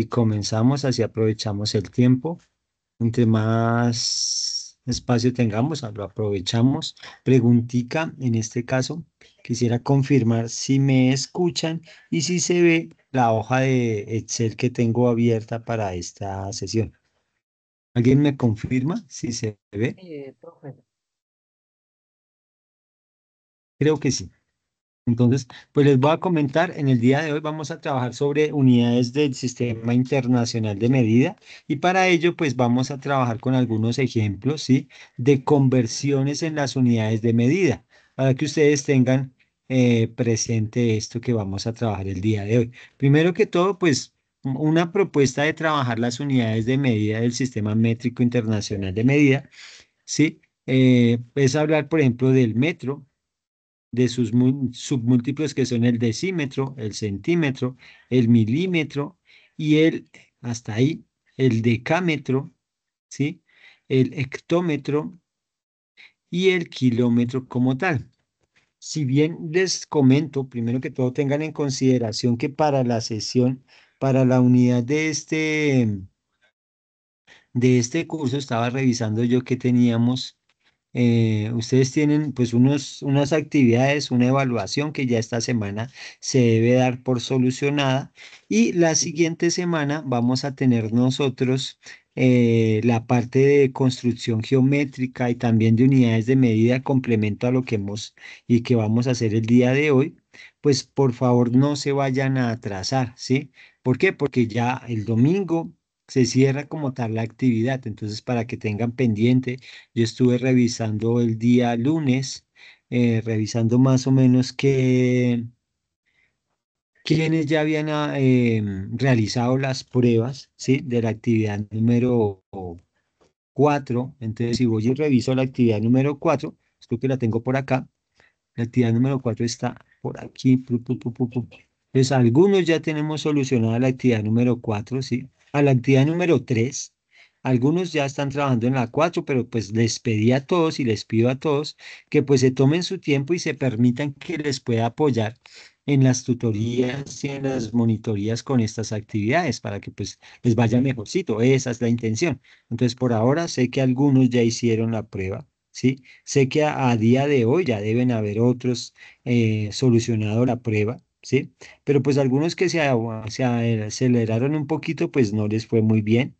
y comenzamos, así aprovechamos el tiempo. Entre más espacio tengamos, lo aprovechamos. Preguntica, en este caso, quisiera confirmar si me escuchan y si se ve la hoja de Excel que tengo abierta para esta sesión. ¿Alguien me confirma si se ve? Eh, profe. Creo que sí. Entonces, pues les voy a comentar, en el día de hoy vamos a trabajar sobre unidades del Sistema Internacional de Medida y para ello pues vamos a trabajar con algunos ejemplos, ¿sí? De conversiones en las unidades de medida, para que ustedes tengan eh, presente esto que vamos a trabajar el día de hoy. Primero que todo, pues una propuesta de trabajar las unidades de medida del Sistema Métrico Internacional de Medida, ¿sí? Eh, es hablar, por ejemplo, del metro, de sus submúltiplos que son el decímetro, el centímetro, el milímetro y el, hasta ahí, el decámetro, ¿sí? el hectómetro y el kilómetro como tal. Si bien les comento, primero que todo tengan en consideración que para la sesión, para la unidad de este, de este curso, estaba revisando yo que teníamos eh, ustedes tienen pues unos, unas actividades, una evaluación que ya esta semana se debe dar por solucionada y la siguiente semana vamos a tener nosotros eh, la parte de construcción geométrica y también de unidades de medida complemento a lo que hemos y que vamos a hacer el día de hoy, pues por favor no se vayan a atrasar, ¿sí? ¿Por qué? Porque ya el domingo se cierra como tal la actividad. Entonces, para que tengan pendiente, yo estuve revisando el día lunes, eh, revisando más o menos que quienes ya habían ah, em, realizado las pruebas ¿sí? de la actividad número 4. Entonces, si voy y reviso la actividad número 4, creo que la tengo por acá, la actividad número 4 está por aquí. Entonces, algunos ya tenemos solucionada la actividad número 4, ¿sí? a la actividad número 3. Algunos ya están trabajando en la 4, pero pues les pedí a todos y les pido a todos que pues se tomen su tiempo y se permitan que les pueda apoyar en las tutorías y en las monitorías con estas actividades para que pues les vaya mejorcito. Esa es la intención. Entonces, por ahora sé que algunos ya hicieron la prueba, ¿sí? Sé que a, día de hoy ya deben haber otros eh, solucionado la prueba. ¿sí? Pero pues algunos que se, aceleraron un poquito, pues no les fue muy bien,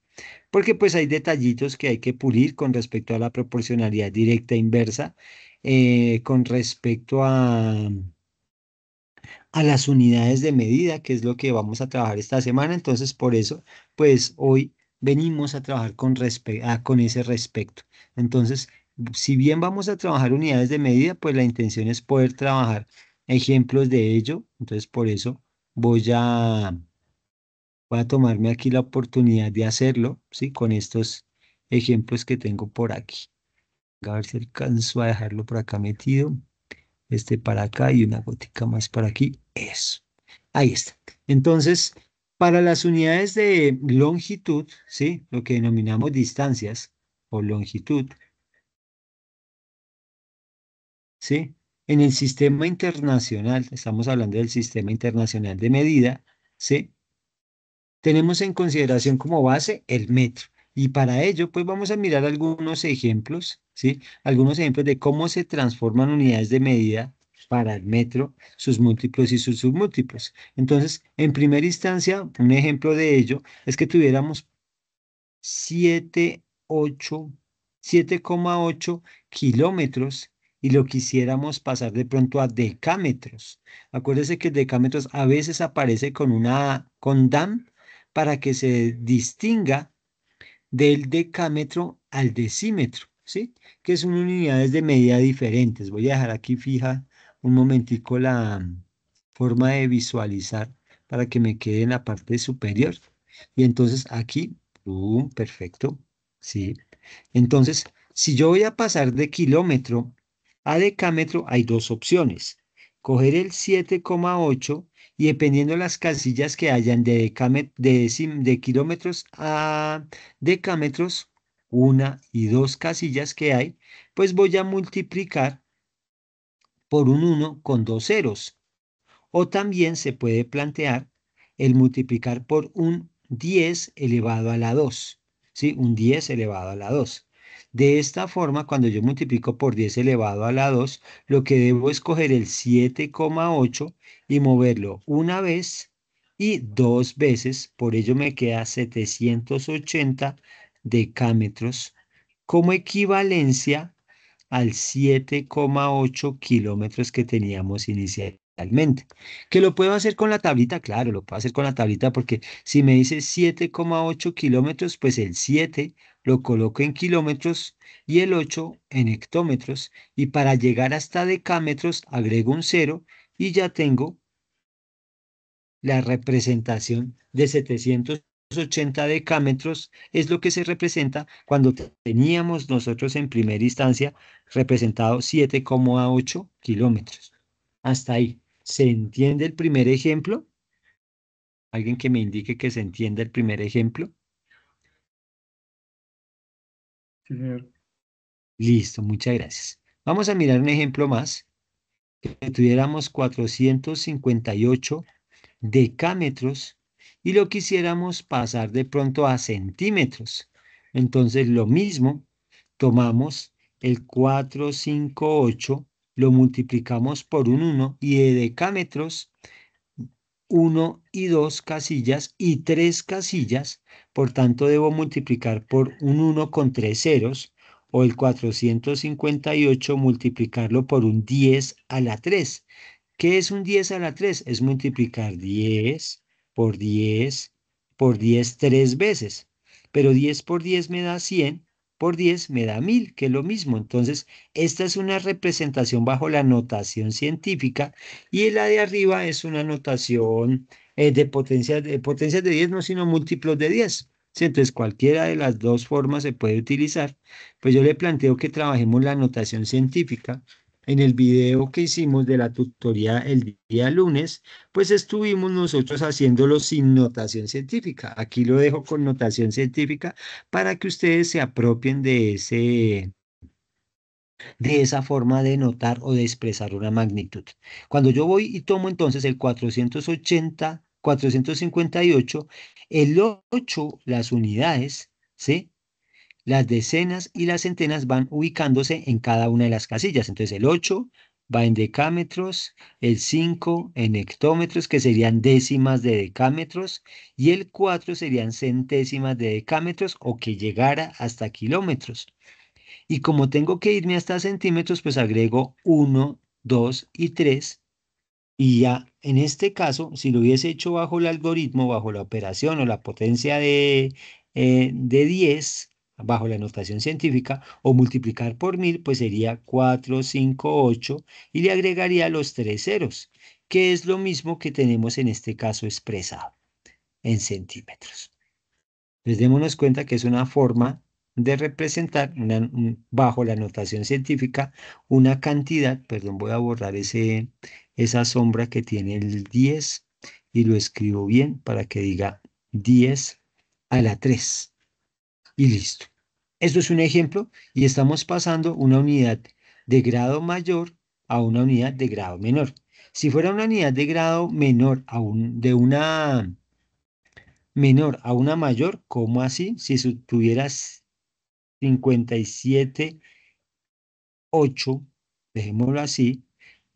porque pues hay detallitos que hay que pulir con respecto a la proporcionalidad directa e inversa, eh, con respecto a a las unidades de medida, que es lo que vamos a trabajar esta semana. Entonces, por eso, pues hoy venimos a trabajar con, a, ah, con ese respecto. Entonces, si bien vamos a trabajar unidades de medida, pues la intención es poder trabajar ejemplos de ello. Entonces, por eso voy a, voy a tomarme aquí la oportunidad de hacerlo, ¿sí? Con estos ejemplos que tengo por aquí. A ver si alcanzo a dejarlo por acá metido. Este para acá y una gotica más para aquí. Eso. Ahí está. Entonces, para las unidades de longitud, ¿sí? Lo que denominamos distancias o longitud, ¿sí? En el sistema internacional, estamos hablando del sistema internacional de medida, ¿sí? tenemos en consideración como base el metro. Y para ello, pues vamos a mirar algunos ejemplos, ¿sí? Algunos ejemplos de cómo se transforman unidades de medida para el metro, sus múltiplos y sus submúltiplos. Entonces, en primera instancia, un ejemplo de ello es que tuviéramos 7,8 kilómetros y lo quisiéramos pasar de pronto a decámetros. Acuérdese que decámetros a veces aparece con una con dam para que se distinga del decámetro al decímetro, ¿sí? Que son unidades de medida diferentes. Voy a dejar aquí fija un momentico la mm, forma de visualizar para que me quede en la parte superior. Y entonces aquí, perfecto, ¿sí? Entonces, si yo voy a pasar de kilómetro a decámetro hay dos opciones. Coger el 7,8 y dependiendo las casillas que hayan de, de, de kilómetros a decámetros, una y dos casillas que hay, pues voy a multiplicar por un 1 con dos ceros. O también se puede plantear el multiplicar por un 10 elevado a la 2, ¿sí? Un 10 elevado a la 2. De esta forma, cuando yo multiplico por 10 elevado a la 2, lo que debo es coger el 7,8 y moverlo una vez y dos veces. Por ello me queda 780 decámetros como equivalencia al 7,8 kilómetros que teníamos inicialmente. ¿Qué Que lo puedo hacer con la tablita, claro, lo puedo hacer con la tablita porque si me dice 7,8 kilómetros, pues el 7 lo coloco en kilómetros y el 8 en hectómetros. Y para llegar hasta decámetros agrego un 0 y ya tengo la representación de 780 decámetros es lo que se representa cuando teníamos nosotros en primera instancia representado 7,8 kilómetros. Hasta ahí. ¿Se entiende el primer ejemplo? ¿Alguien que me indique que se entienda el primer ejemplo? Listo, muchas gracias. Vamos a mirar un ejemplo más. Que tuviéramos 458 decámetros y lo quisiéramos pasar de pronto a centímetros. Entonces, lo mismo, tomamos el 458 lo multiplicamos por un 1 y de decámetros 1 y 2 casillas y 3 casillas, por tanto debo multiplicar por un 1 con 3 ceros o el 458 multiplicarlo por un 10 a la 3. ¿Qué es un 10 a la 3? Es multiplicar 10 por 10 por 10 tres veces. Pero 10 por 10 me da 100 por 10 me da 1000, que es lo mismo. Entonces, esta es una representación bajo la notación científica y la de arriba es una notación eh, de potencias de, de 10, no sino múltiplos de 10. Entonces, cualquiera de las dos formas se puede utilizar. Pues yo le planteo que trabajemos la notación científica en el video que hicimos de la tutoría el día lunes, pues estuvimos nosotros haciéndolo sin notación científica. Aquí lo dejo con notación científica para que ustedes se apropien de ese de esa forma de notar o de expresar una magnitud. Cuando yo voy y tomo entonces el 480, 458, el 8, las unidades, ¿sí? las decenas y las centenas van ubicándose en cada una de las casillas. Entonces el 8 va en decámetros, el 5 en hectómetros, que serían décimas de decámetros, y el 4 serían centésimas de decámetros o que llegara hasta kilómetros. Y como tengo que irme hasta centímetros, pues agrego 1, 2 y 3. Y ya en este caso, si lo hubiese hecho bajo el algoritmo, bajo la operación o la potencia de, eh, de 10, bajo la notación científica o multiplicar por mil, pues sería 4, 5, 8 y le agregaría los tres ceros, que es lo mismo que tenemos en este caso expresado en centímetros. Pues démonos cuenta que es una forma de representar bajo la notación científica una cantidad, perdón, voy a borrar ese, esa sombra que tiene el 10 y lo escribo bien para que diga 10 a la 3 y listo. Esto es un ejemplo y estamos pasando una unidad de grado mayor a una unidad de grado menor. Si fuera una unidad de grado menor a un, de una menor a una mayor, ¿cómo así? Si tuvieras 57, 8, dejémoslo así,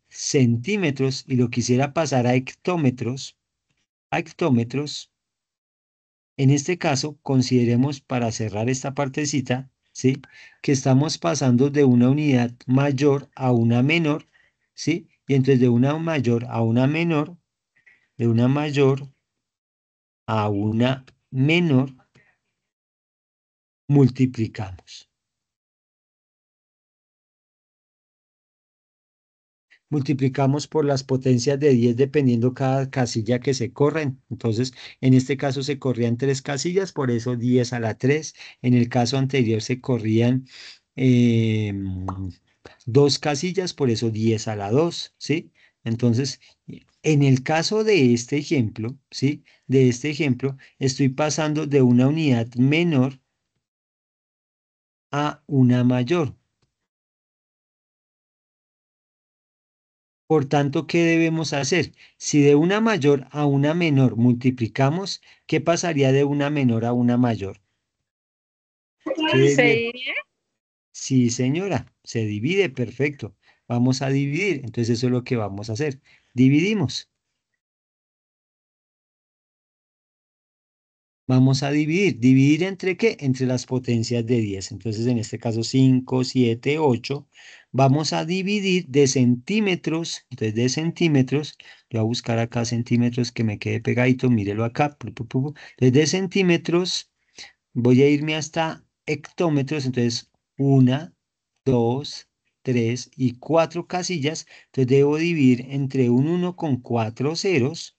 centímetros y lo quisiera pasar a hectómetros, a hectómetros, en este caso, consideremos para cerrar esta partecita, ¿sí? Que estamos pasando de una unidad mayor a una menor, ¿sí? Y entonces de una mayor a una menor, de una mayor a una menor, multiplicamos. multiplicamos por las potencias de 10 dependiendo cada casilla que se corren. Entonces, en este caso se corrían tres casillas, por eso 10 a la 3. En el caso anterior se corrían eh, dos casillas, por eso 10 a la 2, ¿sí? Entonces, en el caso de este ejemplo, ¿sí? De este ejemplo, estoy pasando de una unidad menor a una mayor. Por tanto, ¿qué debemos hacer? Si de una mayor a una menor multiplicamos, ¿qué pasaría de una menor a una mayor? ¿Se divide? Sí, señora, se divide, perfecto. Vamos a dividir, entonces eso es lo que vamos a hacer. Dividimos. Vamos a dividir. ¿Dividir entre qué? Entre las potencias de 10. Entonces, en este caso, 5, 7, 8 vamos a dividir de centímetros, entonces de centímetros, voy a buscar acá centímetros que me quede pegadito, mírelo acá, entonces de centímetros voy a irme hasta hectómetros, entonces una, dos, tres y cuatro casillas, entonces debo dividir entre un 1 con cuatro ceros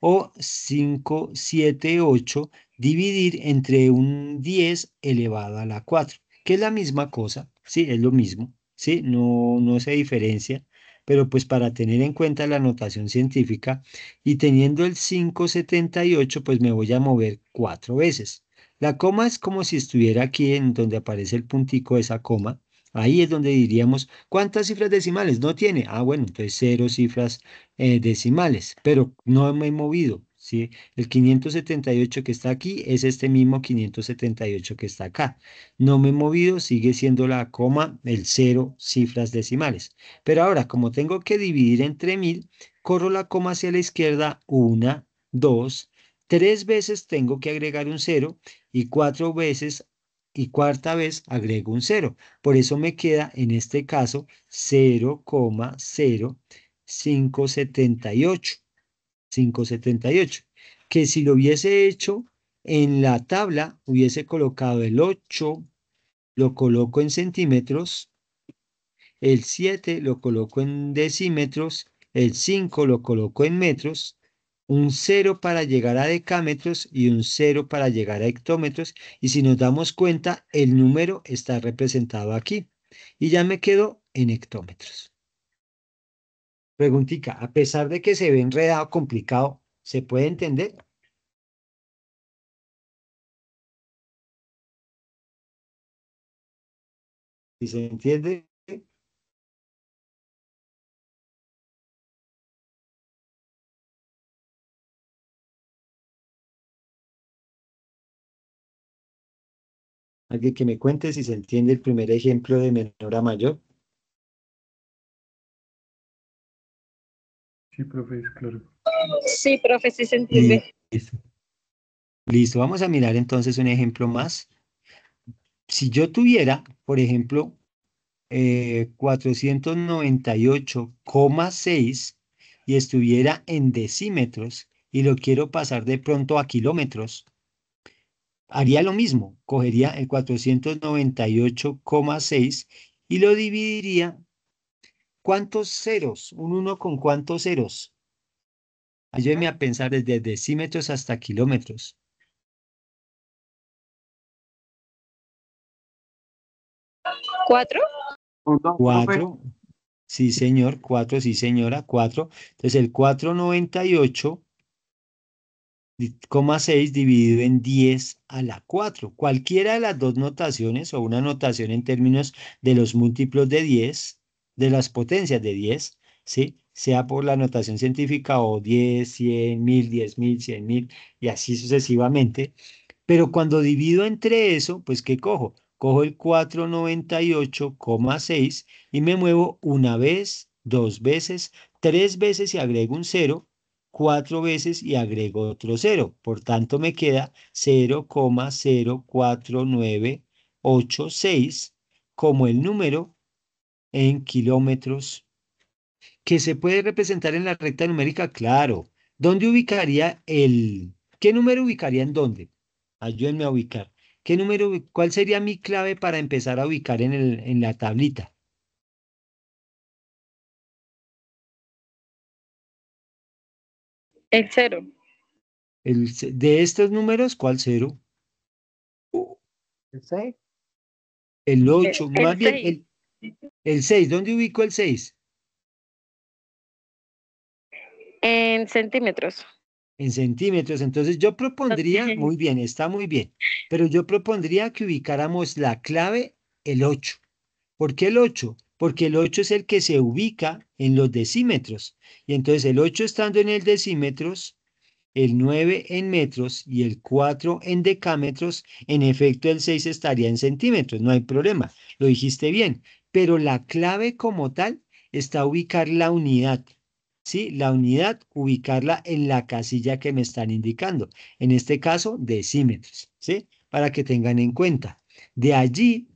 o 5, 7, 8, dividir entre un 10 elevado a la 4, que es la misma cosa, sí, es lo mismo. ¿sí? No, no se diferencia, pero pues para tener en cuenta la notación científica y teniendo el 578, pues me voy a mover cuatro veces. La coma es como si estuviera aquí en donde aparece el puntico de esa coma. Ahí es donde diríamos, ¿cuántas cifras decimales? No tiene. Ah, bueno, entonces cero cifras eh, decimales, pero no me he movido. El 578 que está aquí es este mismo 578 que está acá. No me he movido, sigue siendo la coma, el cero, cifras decimales. Pero ahora, como tengo que dividir entre 1000, corro la coma hacia la izquierda, una, dos, tres veces tengo que agregar un cero y cuatro veces y cuarta vez agrego un cero. Por eso me queda en este caso 0,0578. 578, que si lo hubiese hecho en la tabla, hubiese colocado el 8, lo coloco en centímetros, el 7 lo coloco en decímetros, el 5 lo coloco en metros, un 0 para llegar a decámetros y un 0 para llegar a hectómetros. Y si nos damos cuenta, el número está representado aquí. Y ya me quedo en hectómetros. Preguntica, a pesar de que se ve enredado, complicado, ¿se puede entender? Si se entiende, alguien que me cuente si se entiende el primer ejemplo de menor a mayor. Sí, profe, Sí, sí se entiende. Listo. Listo, vamos a mirar entonces un ejemplo más. Si yo tuviera, por ejemplo, 498,6 eh, y estuviera en decímetros y lo quiero pasar de pronto a kilómetros, haría lo mismo, cogería el 498,6 y lo dividiría ¿Cuántos ceros? Un 1 con cuántos ceros. Ayúdeme a pensar desde decímetros hasta kilómetros. ¿Cuatro? Cuatro. Sí, señor. Cuatro, sí, señora. Cuatro. Entonces, el 498,6 dividido en 10 a la 4. Cualquiera de las dos notaciones o una notación en términos de los múltiplos de 10 de las potencias de 10, sea por la notación científica o 10, 100, 1000, 10.000, 100.000 y así sucesivamente. Pero cuando divido entre eso, pues ¿qué cojo? Cojo el 498,6 y me muevo una vez, dos veces, tres veces y agrego un 0, cuatro veces y agrego otro 0. Por tanto, me queda 0,0498,6 como el número en kilómetros, que se puede representar en la recta numérica, claro. ¿Dónde ubicaría el... ¿Qué número ubicaría en dónde? Ayúdenme a ubicar. ¿Qué número, cuál sería mi clave para empezar a ubicar en, el, en la tablita? El cero. El, de estos números, ¿cuál cero? El 6. El 8, más bien el, el 6, ¿dónde ubico el 6? En centímetros. En centímetros. Entonces yo propondría, muy bien, está muy bien, pero yo propondría que ubicáramos la clave, el 8. ¿Por qué el 8? Porque el 8 es el que se ubica en los decímetros. Y entonces el 8 estando en el decímetros, el 9 en metros y el 4 en decámetros, en efecto el 6 estaría en centímetros, no hay problema, lo dijiste bien pero la clave como tal está ubicar la unidad. ¿sí? La unidad, ubicarla en la casilla que me están indicando, en este caso decímetros, ¿sí? Para que tengan en cuenta. De allí,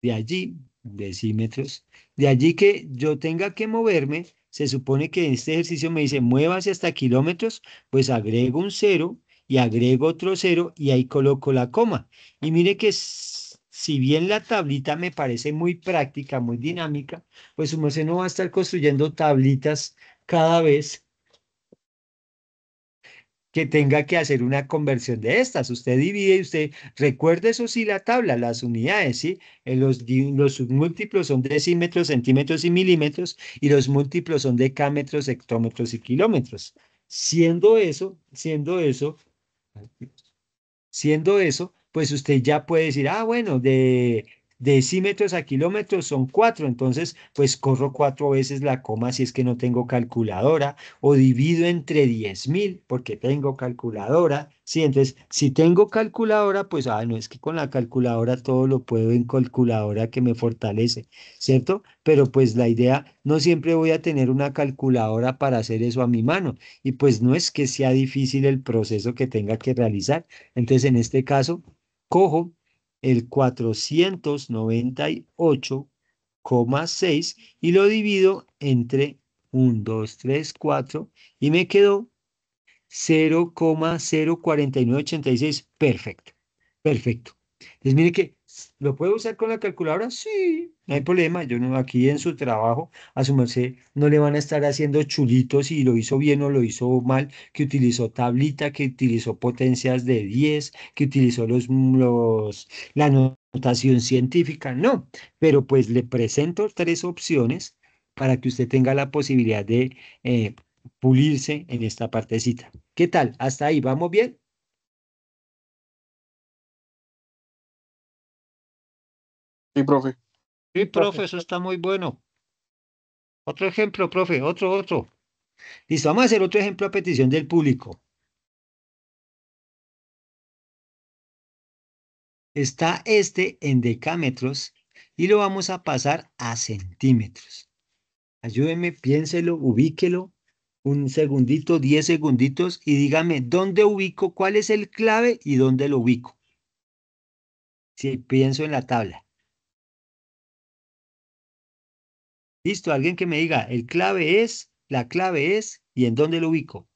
de allí, decímetros, de allí que yo tenga que moverme, se supone que en este ejercicio me dice muévase hasta kilómetros, pues agrego un cero y agrego otro cero y ahí coloco la coma. Y mire que si bien la tablita me parece muy práctica, muy dinámica, pues uno se no va a estar construyendo tablitas cada vez que tenga que hacer una conversión de estas. Usted divide y usted recuerde eso sí la tabla, las unidades, ¿sí? Eh, los, los son decímetros, centímetros y milímetros y los múltiplos son decámetros, hectómetros y kilómetros. Siendo eso, siendo eso, siendo eso, pues usted ya puede decir, ah, bueno, de decímetros a kilómetros son cuatro, entonces pues corro cuatro veces la coma si es que no tengo calculadora o divido entre 10.000 porque tengo calculadora, ¿sí? Entonces, si tengo calculadora, pues, ah, no es que con la calculadora todo lo puedo en calculadora que me fortalece, ¿cierto? Pero pues la idea, no siempre voy a tener una calculadora para hacer eso a mi mano y pues no es que sea difícil el proceso que tenga que realizar, entonces en este caso Cojo el 498,6 y lo divido entre 1, 2, 3, 4 y me quedó 0,04986. Perfecto, perfecto. Entonces, mire que ¿Lo puede usar con la calculadora? Sí, no hay problema. Yo no, aquí en su trabajo, a su merced, no le van a estar haciendo chulitos si lo hizo bien o lo hizo mal, que utilizó tablita, que utilizó potencias de 10, que utilizó los, los, la notación científica. No, pero pues le presento tres opciones para que usted tenga la posibilidad de eh, pulirse en esta partecita. ¿Qué tal? ¿Hasta ahí? ¿Vamos bien? Sí, profe. Sí, profe, eso está muy bueno. Otro ejemplo, profe, otro, otro. Listo, vamos a hacer otro ejemplo a petición del público. Está este en decámetros y lo vamos a pasar a centímetros. Ayúdenme, piénselo, ubíquelo un segundito, diez segunditos y dígame dónde ubico, cuál es el clave y dónde lo ubico. Si pienso en la tabla. Listo, alguien que me diga, el clave es, la clave es, ¿y en dónde lo ubico?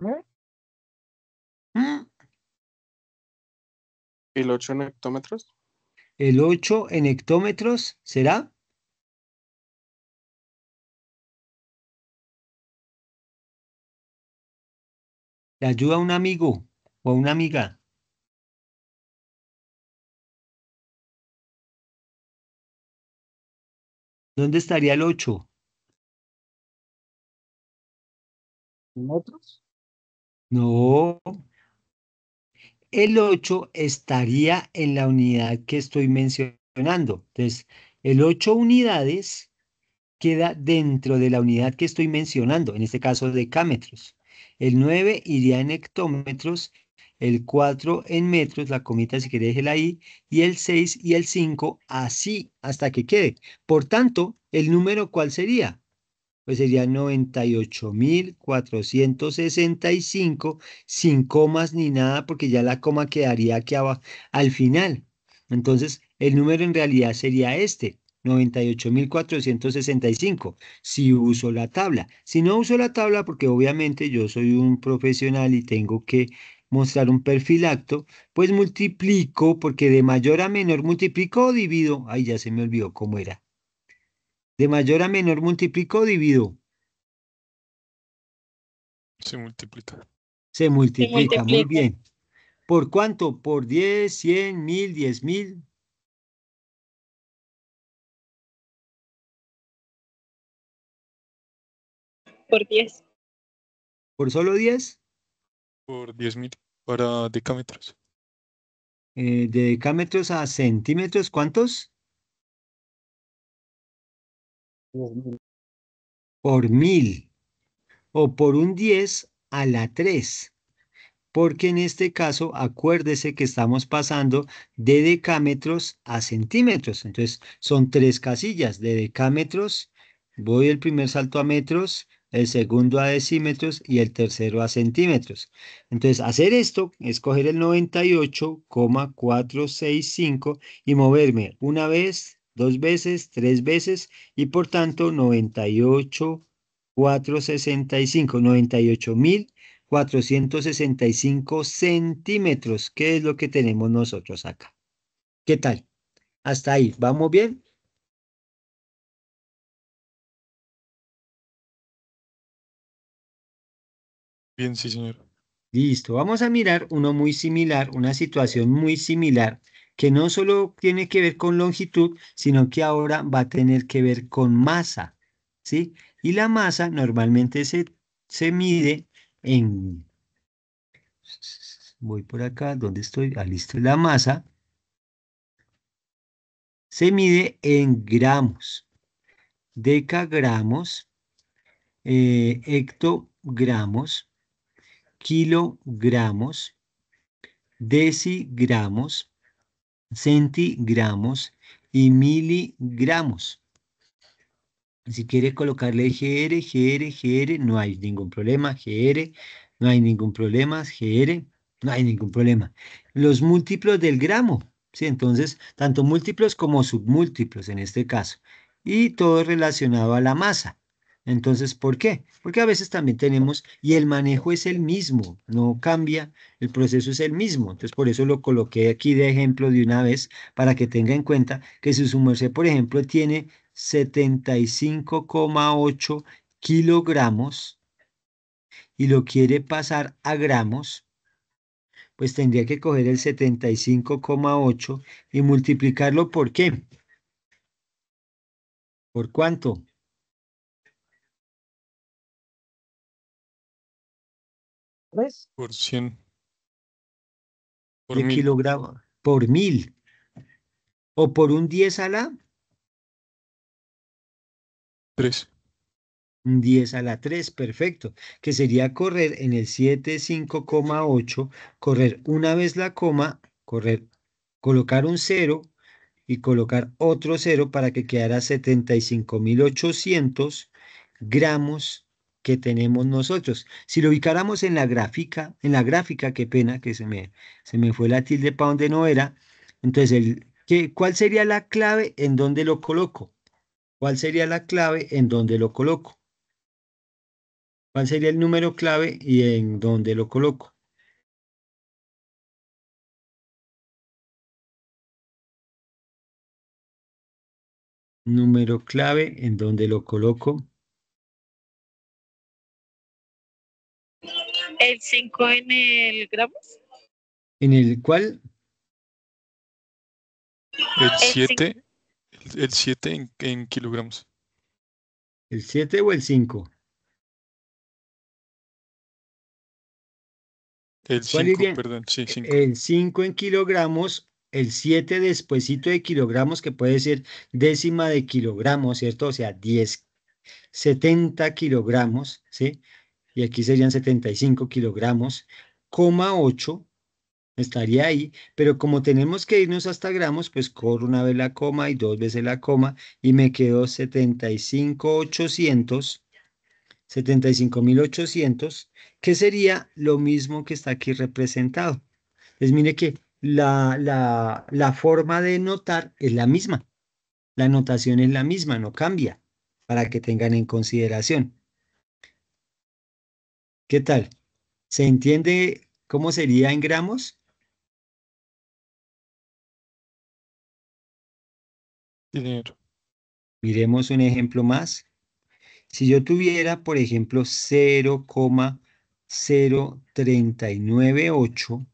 ¿Eh? Ah. ¿El 8 en hectómetros? ¿El 8 en hectómetros será? Le ayuda a un amigo o a una amiga. ¿Dónde estaría el 8? ¿En otros? No. El 8 estaría en la unidad que estoy mencionando. Entonces, el 8 unidades queda dentro de la unidad que estoy mencionando, en este caso decámetros. El 9 iría en hectómetros el 4 en metros, la comita si quiere déjela ahí, y el 6 y el 5 así hasta que quede. Por tanto, ¿el número cuál sería? Pues sería 98.465 sin comas ni nada porque ya la coma quedaría aquí abajo al final. Entonces, el número en realidad sería este, 98.465, si uso la tabla. Si no uso la tabla, porque obviamente yo soy un profesional y tengo que mostrar un perfil acto, pues multiplico, porque de mayor a menor multiplico o divido. Ay, ya se me olvidó cómo era. De mayor a menor multiplico o divido. Se multiplica. Se multiplica, muy bien. ¿Por cuánto? ¿Por 10, 100, 1000, 10,000? Por 10. ¿Por solo 10? por 10 mil para decámetros. Eh, de decámetros a centímetros, ¿cuántos? por mil o por un 10 a la 3, porque en este caso acuérdese que estamos pasando de decámetros a centímetros, entonces son tres casillas de decámetros, voy el primer salto a metros, el segundo a decímetros y el tercero a centímetros. Entonces, hacer esto es coger el 98,465 y moverme una vez, dos veces, tres veces y por tanto 98,465, 98,465 centímetros, que es lo que tenemos nosotros acá. ¿Qué tal? Hasta ahí, ¿vamos bien? Bien, sí, señor. Listo, vamos a mirar uno muy similar, una situación muy similar, que no solo tiene que ver con longitud, sino que ahora va a tener que ver con masa, ¿sí? Y la masa normalmente se, se mide en... Voy por acá, ¿dónde estoy? Ah, listo, la masa se mide en gramos, decagramos, eh, hectogramos, kilogramos, decigramos, centigramos y miligramos. Si quiere colocarle GR, GR, GR, no hay ningún problema. GR, no hay ningún problema. GR, no hay ningún problema. Los múltiplos del gramo, ¿sí? Entonces, tanto múltiplos como submúltiplos en este caso. Y todo relacionado a la masa. Entonces, ¿por qué? Porque a veces también tenemos, y el manejo es el mismo, no cambia, el proceso es el mismo. Entonces, por eso lo coloqué aquí de ejemplo de una vez, para que tenga en cuenta que si su merced, por ejemplo, tiene 75,8 kilogramos y lo quiere pasar a gramos, pues tendría que coger el 75,8 y multiplicarlo por qué? ¿Por cuánto? Por 100. Por kilogramos. Por mil. O por un 10 a la. 3. Un 10 a la 3, perfecto. Que sería correr en el 7, 5,8, correr una vez la coma, correr, colocar un 0 y colocar otro 0 para que quedara 75.800 gramos que tenemos nosotros. Si lo ubicáramos en la gráfica, en la gráfica, qué pena que se me, se me fue la tilde para donde no era, entonces, el, ¿qué, ¿cuál sería la clave en donde lo coloco? ¿Cuál sería la clave en donde lo coloco? ¿Cuál sería el número clave y en dónde lo coloco? Número clave en donde lo coloco. El 5 en el gramos. ¿En el cuál? El 7. El 7 en, en, kilogramos. ¿El 7 o el 5? El 5, perdón, sí, 5. E-, el 5 en kilogramos, el 7 despuésito de kilogramos, que puede ser décima de kilogramos, ¿cierto? O sea, 10, 70 kilogramos, ¿sí? y aquí serían 75 kilogramos, coma 8 estaría ahí, pero como tenemos que irnos hasta gramos, pues corro una vez la coma y dos veces la coma y me quedó 75,800, 75,800, que sería lo mismo que está aquí representado. Entonces, pues mire que la, la forma de notar es la misma. La notación es la misma, no cambia, para que tengan en consideración. ¿Qué tal? ¿Se entiende cómo sería en gramos? Dinero. Miremos un ejemplo más. Si yo tuviera, por ejemplo, 0,0398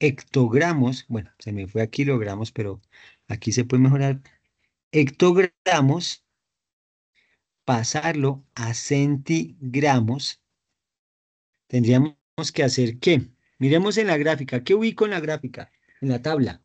hectogramos, bueno, se me fue a kilogramos, pero aquí se puede mejorar, hectogramos, pasarlo a centigramos, tendríamos que hacer qué? Miremos en la gráfica. ¿Qué ubico en la gráfica? En la tabla.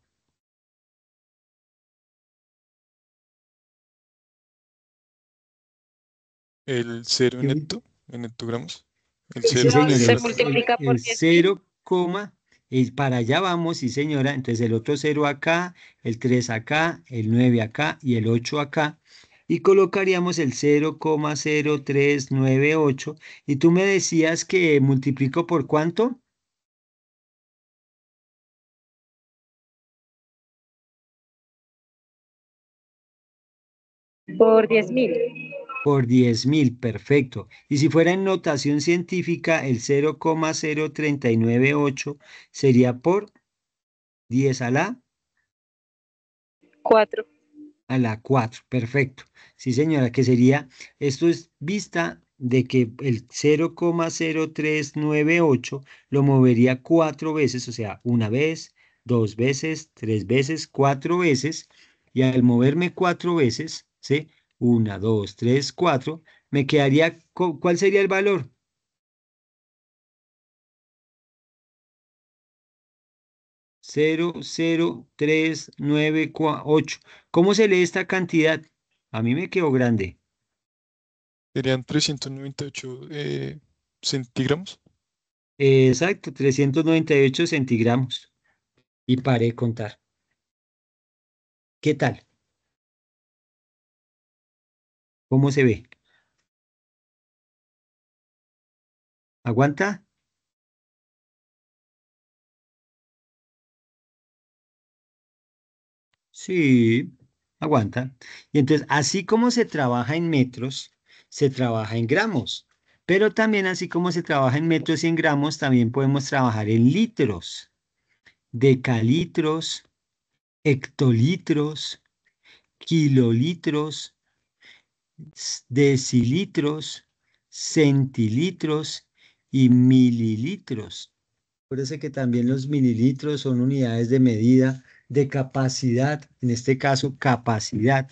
El cero en, en hectogramos. El cero, se multiplica por el cero coma, y para allá vamos, sí señora, entonces el otro cero acá, el tres acá, el nueve acá y el ocho acá, y colocaríamos el 0,0398 y tú me decías que multiplico por cuánto? Por 10.000. Por 10.000, perfecto. Y si fuera en notación científica, el 0,0398 sería por 10 a la 4 a la 4. Perfecto. Sí, señora, que sería, esto es vista de que el 0,0398 lo movería cuatro veces, o sea, una vez, dos veces, tres veces, cuatro veces, y al moverme cuatro veces, ¿sí? Una, dos, tres, cuatro, me quedaría, ¿cuál sería el valor? ocho. ¿Cómo se lee esta cantidad? A mí me quedó grande. Serían 398 eh, centígramos. centigramos. Exacto, 398 centigramos. Y paré de contar. ¿Qué tal? ¿Cómo se ve? ¿Aguanta? Sí, aguanta. Y entonces, así como se trabaja en metros, se trabaja en gramos. Pero también, así como se trabaja en metros y en gramos, también podemos trabajar en litros, decalitros, hectolitros, kilolitros, decilitros, centilitros y mililitros. Acuérdense que también los mililitros son unidades de medida de capacidad, en este caso capacidad.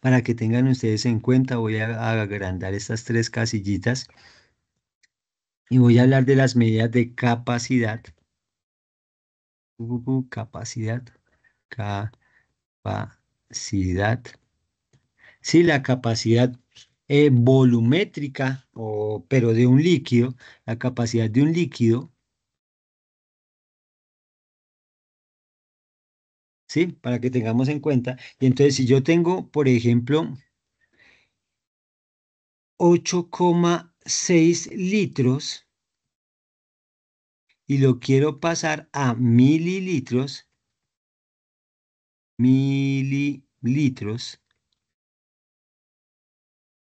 Para que tengan ustedes en cuenta, voy a agrandar estas tres casillitas y voy a hablar de las medidas de capacidad. Uh, uh, uh, capacidad, capacidad. Sí, la capacidad eh, volumétrica, o, pero de un líquido, la capacidad de un líquido ¿sí? Para que tengamos en cuenta. Y entonces, si yo tengo, por ejemplo, 8,6 litros y lo quiero pasar a mililitros, mililitros,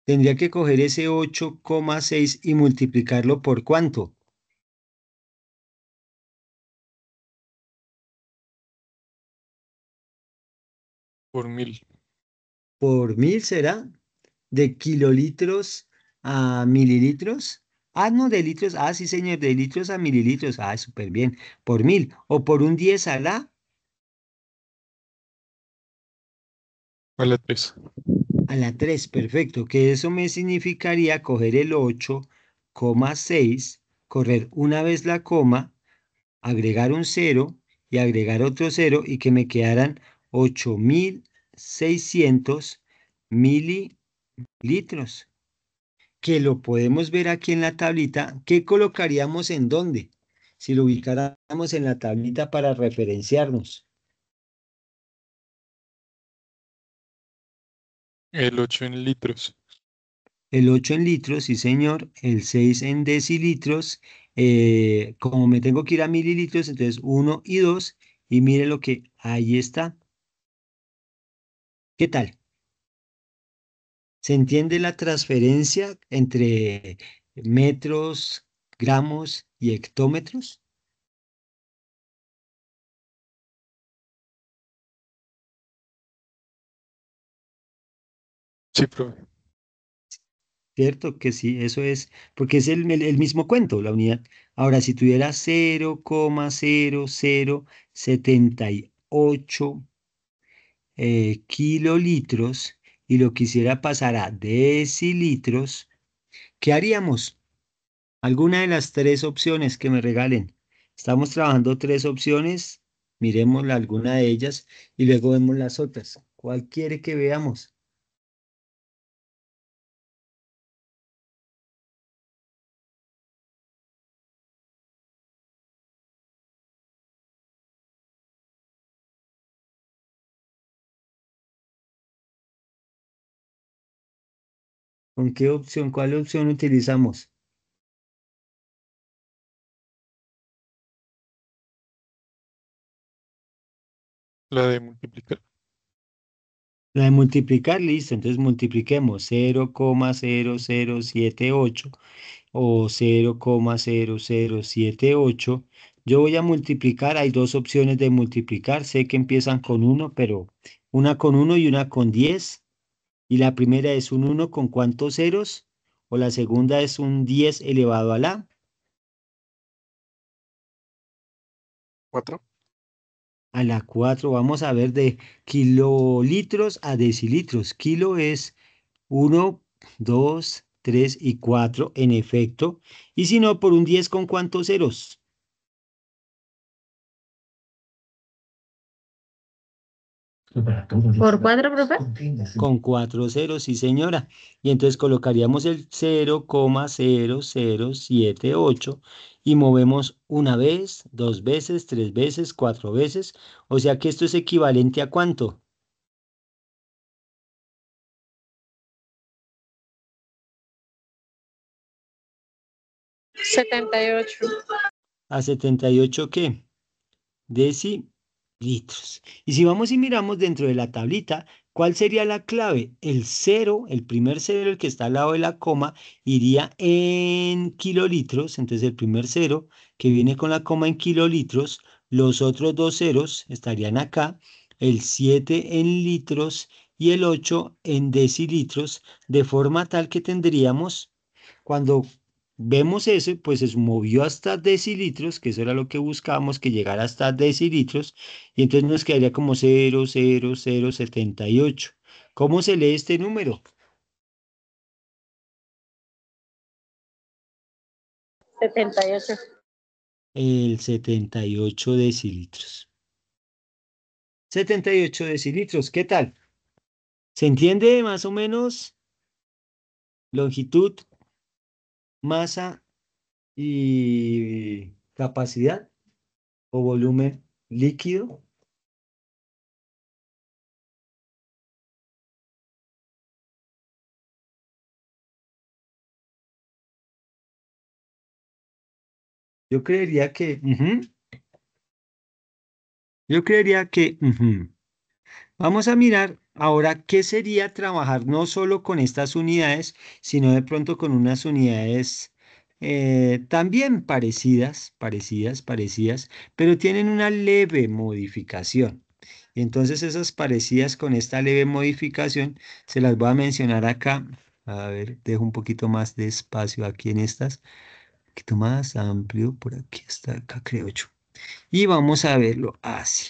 tendría que coger ese 8,6 y multiplicarlo por cuánto? Por mil. ¿Por mil será? ¿De kilolitros a mililitros? Ah, no, de litros. Ah, sí, señor, de litros a mililitros. Ah, súper bien. Por mil. ¿O por un 10 a la? A la 3. A la 3, perfecto. Que eso me significaría coger el 8,6, correr una vez la coma, agregar un 0 y agregar otro 0 y que me quedaran 8.600 mililitros, que lo podemos ver aquí en la tablita, ¿Qué colocaríamos en dónde, si lo ubicáramos en la tablita para referenciarnos. El 8 en litros. El 8 en litros, sí señor, el 6 en decilitros, eh, como me tengo que ir a mililitros, entonces 1 y 2, y mire lo que ahí está, ¿Qué tal? ¿Se entiende la transferencia entre metros, gramos y hectómetros? Sí, profe. Cierto que sí, eso es, porque es el, el mismo cuento, la unidad. Ahora, si tuviera 0,0078 eh, kilolitros y lo quisiera pasar a decilitros, ¿qué haríamos? Alguna de las tres opciones que me regalen. Estamos trabajando tres opciones, miremos alguna de ellas y luego vemos las otras. cualquiera que veamos? ¿Con qué opción? ¿Cuál opción utilizamos? La de multiplicar. La de multiplicar, listo. Entonces multipliquemos 0,0078 o 0,0078. Yo voy a multiplicar, hay dos opciones de multiplicar. Sé que empiezan con 1, pero una con 1 y una con 10 y la primera es un 1 con cuántos ceros, o la segunda es un 10 elevado a la. 4. A la 4, vamos a ver de kilolitros a decilitros. Kilo es 1, 2, 3 y 4, en efecto. Y si no, por un 10 con cuántos ceros. ¿Por cuatro, pues, profe? Con cuatro ceros, sí, señora. Y entonces colocaríamos el 0,0078 y movemos una vez, dos veces, tres veces, cuatro veces. O sea que esto es equivalente a cuánto? ¿78? ¿A 78 qué? Deci litros. Y si vamos y miramos dentro de la tablita, ¿cuál sería la clave? El cero, el primer cero, el que está al lado de la coma, iría en kilolitros, entonces el primer cero que viene con la coma en kilolitros, los otros dos ceros estarían acá, el 7 en litros y el 8 en decilitros, de forma tal que tendríamos, cuando Vemos ese, pues se movió hasta decilitros, que eso era lo que buscábamos, que llegara hasta decilitros, y entonces nos quedaría como 78. ¿Cómo se lee este número? ¿78? El 78 decilitros. 78 decilitros, ¿qué tal? ¿Se entiende más o menos longitud, masa y capacidad o volumen líquido. Yo creería que... Yo creería que... Vamos a mirar ahora qué sería trabajar no solo con estas unidades, sino de pronto con unas unidades eh, también parecidas, parecidas, parecidas, pero tienen una leve modificación. Y entonces esas parecidas con esta leve modificación se las voy a mencionar acá. A ver, dejo un poquito más de espacio aquí en estas. Un poquito más amplio, por aquí está, acá creo yo. Y vamos a verlo así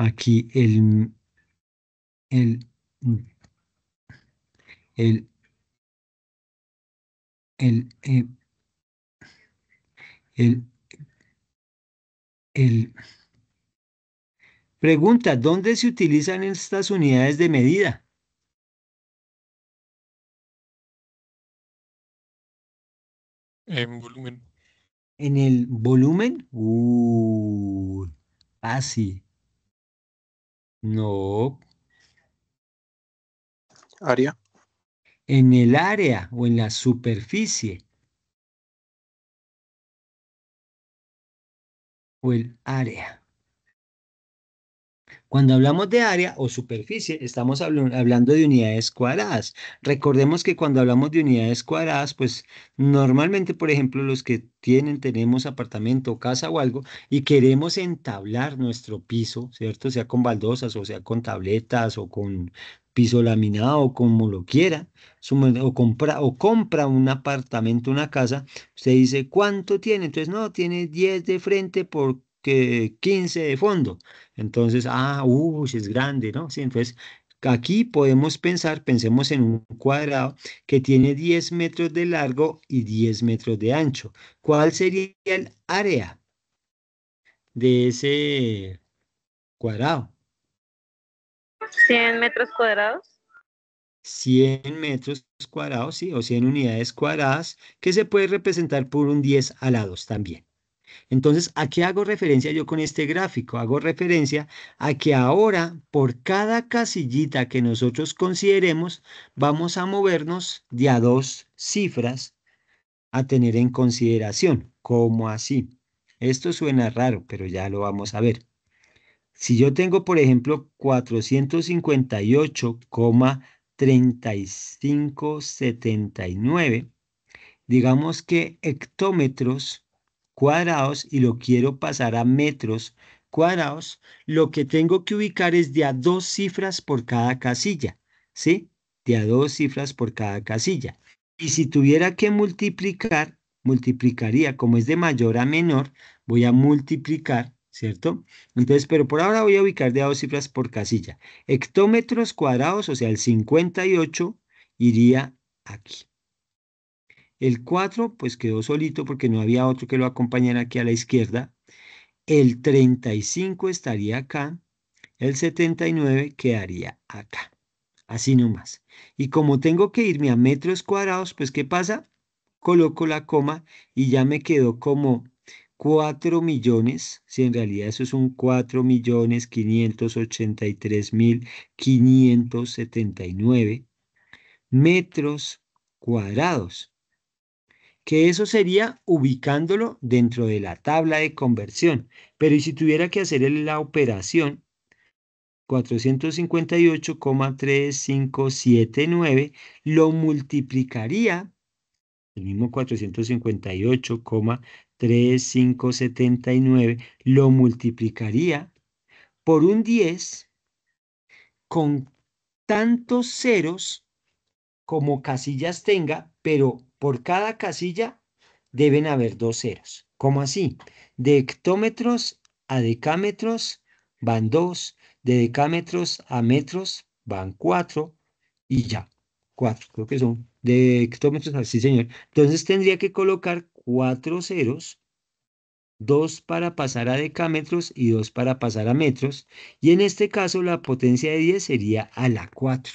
aquí el, el, el, eh, el, el, Pregunta, ¿dónde se utilizan estas unidades de medida? En volumen. ¿En el volumen? Uh, así. No. Área. En el área o en la superficie. O el área. Cuando hablamos de área o superficie, estamos hablando de unidades cuadradas. Recordemos que cuando hablamos de unidades cuadradas, pues normalmente, por ejemplo, los que tienen, tenemos apartamento, casa o algo, y queremos entablar nuestro piso, ¿cierto? Sea con baldosas o sea con tabletas o con piso laminado, como lo quiera, o compra, o compra un apartamento, una casa, usted dice, ¿cuánto tiene? Entonces, no, tiene 10 de frente por que 15 de fondo. Entonces, ah, uy, es grande, ¿no? Sí, entonces aquí podemos pensar, pensemos en un cuadrado que tiene 10 metros de largo y 10 metros de ancho. ¿Cuál sería el área de ese cuadrado? 100 metros cuadrados. 100 metros cuadrados, sí, o 100 unidades cuadradas, que se puede representar por un 10 a 2 también. Entonces, ¿a qué hago referencia yo con este gráfico? Hago referencia a que ahora por cada casillita que nosotros consideremos, vamos a movernos de a dos cifras a tener en consideración. ¿Cómo así? Esto suena raro, pero ya lo vamos a ver. Si yo tengo, por ejemplo, 458,3579, digamos que hectómetros cuadrados y lo quiero pasar a metros cuadrados, lo que tengo que ubicar es de a dos cifras por cada casilla, ¿sí? De a dos cifras por cada casilla. Y si tuviera que multiplicar, multiplicaría, como es de mayor a menor, voy a multiplicar, ¿cierto? Entonces, pero por ahora voy a ubicar de a dos cifras por casilla. Hectómetros cuadrados, o sea, el 58 iría aquí. El 4 pues quedó solito porque no había otro que lo acompañara aquí a la izquierda. El 35 estaría acá. El 79 quedaría acá. Así nomás. Y como tengo que irme a metros cuadrados, pues ¿qué pasa? Coloco la coma y ya me quedó como 4 millones, si en realidad eso es un 4 millones 583 mil 579 metros cuadrados que eso sería ubicándolo dentro de la tabla de conversión. Pero ¿y si tuviera que hacer la operación, 458,3579 lo multiplicaría, el mismo 458,3579 lo multiplicaría por un 10 con tantos ceros como casillas tenga pero por cada casilla deben haber dos ceros. ¿Cómo así? De hectómetros a decámetros van dos, de decámetros a metros van cuatro y ya, cuatro, creo que son de hectómetros, así ah, señor. Entonces tendría que colocar cuatro ceros, dos para pasar a decámetros y dos para pasar a metros, y en este caso la potencia de 10 sería a la cuatro.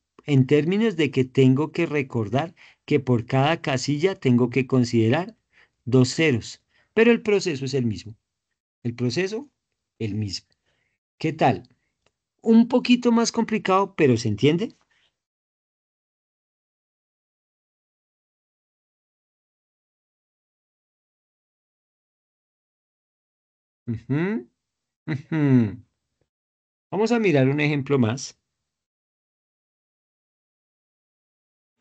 en términos de que tengo que recordar que por cada casilla tengo que considerar dos ceros, pero el proceso es el mismo. El proceso, el mismo. ¿Qué tal? Un poquito más complicado, pero ¿se entiende? Vamos a mirar un ejemplo más.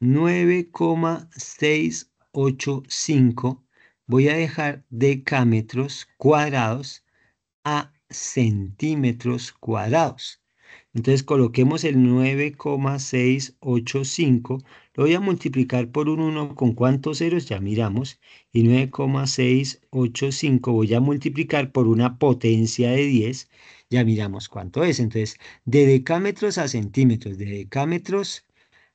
9,685 voy a dejar decámetros cuadrados a centímetros cuadrados. Entonces coloquemos el 9,685, lo voy a multiplicar por un 1 con cuántos ceros, ya miramos, y 9,685 voy a multiplicar por una potencia de 10, ya miramos cuánto es. Entonces, de decámetros a centímetros, de decámetros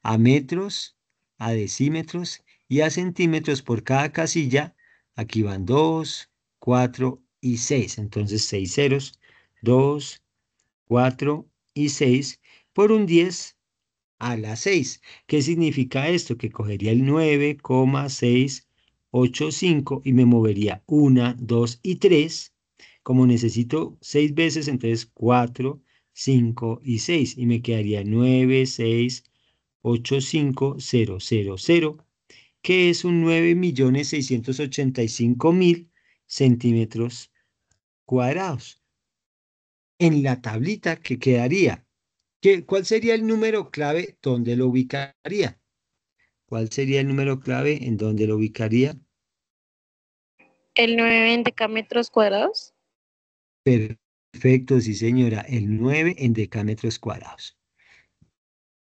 a metros, a decímetros y a centímetros por cada casilla. Aquí van 2, 4 y 6. Entonces 6 ceros, 2, 4 y 6 por un 10 a la 6. ¿Qué significa esto? Que cogería el 9,685 y me movería 1, 2 y 3. Como necesito 6 veces, entonces 4, 5 y 6. Y me quedaría 9, 6, 85000, que es un 9.685.000 centímetros cuadrados. En la tablita que quedaría, ¿qué, ¿cuál sería el número clave donde lo ubicaría? ¿Cuál sería el número clave en donde lo ubicaría? El 9 en decámetros cuadrados. Perfecto, sí señora, el 9 en decámetros cuadrados.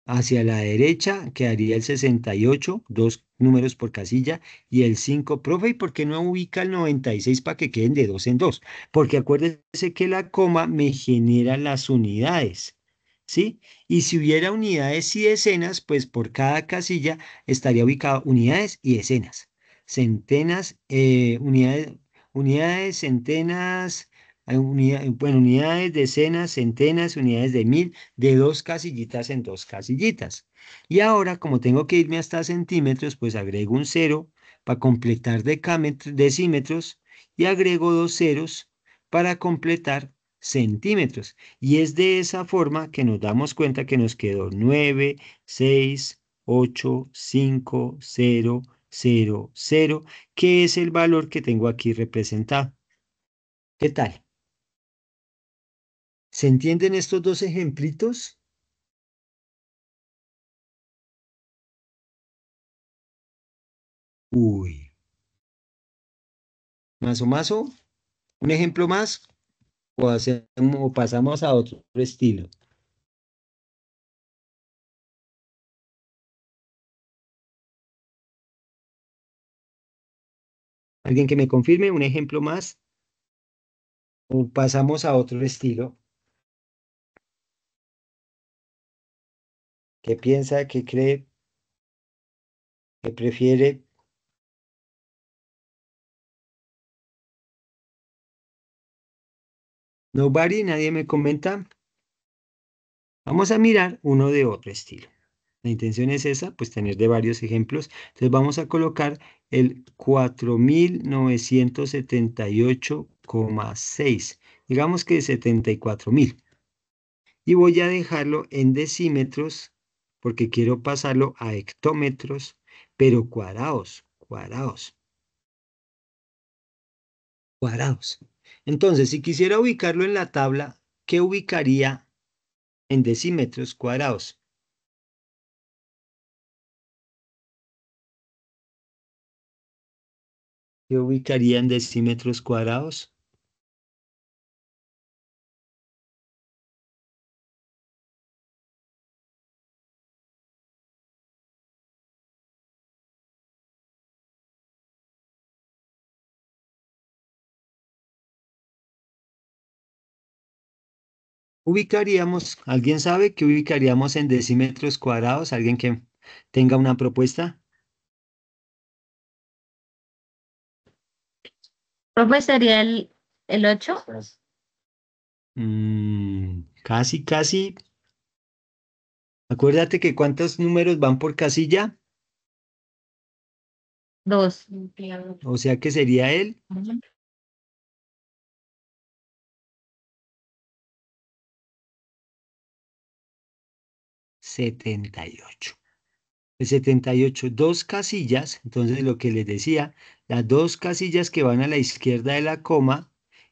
Hacia la derecha quedaría el 68, dos números por casilla, y el 5. Profe, ¿y por qué no ubica el 96 para que queden de dos en dos? Porque acuérdese que la coma me genera las unidades, ¿sí? Y si hubiera unidades y decenas, pues por cada casilla estaría ubicado unidades y decenas. Centenas, eh, unidades, unidades, centenas, hay bueno, unidades, decenas, centenas, unidades de mil, de dos casillitas en dos casillitas. Y ahora, como tengo que irme hasta centímetros, pues agrego un cero para completar decímetros y agrego dos ceros para completar centímetros. Y es de esa forma que nos damos cuenta que nos quedó 9, 6, 8, 5, 0, 0, 0, que es el valor que tengo aquí representado. ¿Qué tal? ¿Se entienden estos dos ejemplitos? Uy. Mazo, mazo. ¿Un ejemplo más? O, o pasamos a otro estilo. ¿Alguien que me confirme un ejemplo más? ¿O pasamos a otro estilo? que piensa, que cree, que prefiere. Nobody, nadie me comenta. Vamos a mirar uno de otro estilo. La intención es esa, pues tener de varios ejemplos. Entonces vamos a colocar el 4978,6. Digamos que 74.000. Y voy a dejarlo en decímetros porque quiero pasarlo a hectómetros, pero cuadrados, cuadrados. Cuadrados. Entonces, si quisiera ubicarlo en la tabla, ¿qué ubicaría en decímetros cuadrados? ¿Qué ubicaría en decímetros cuadrados? ubicaríamos, ¿alguien sabe qué ubicaríamos en decímetros cuadrados? ¿Alguien que tenga una propuesta? propuesta ¿sería el, el 8? Mm, casi, casi. Acuérdate que cuántos números van por casilla. Dos. O sea que sería el 78. El 78, dos casillas, entonces lo que les decía, las dos casillas que van a la izquierda de la coma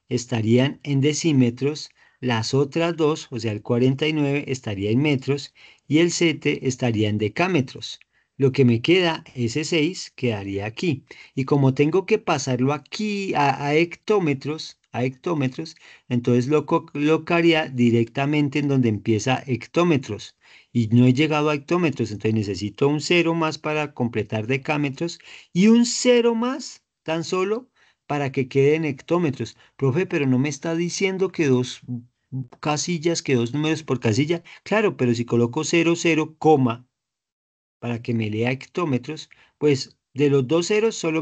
estarían en decímetros, las otras dos, o sea, el 49 estaría en metros y el 7 estaría en decámetros. Lo que me queda, ese 6, quedaría aquí. Y como tengo que pasarlo aquí a, a hectómetros, a hectómetros, entonces lo colocaría directamente en donde empieza hectómetros y no he llegado a hectómetros, entonces necesito un cero más para completar decámetros y un cero más tan solo para que queden hectómetros. Profe, pero no me está diciendo que dos casillas, que dos números por casilla. Claro, pero si coloco cero, cero, coma, para que me lea hectómetros, pues de los dos ceros solo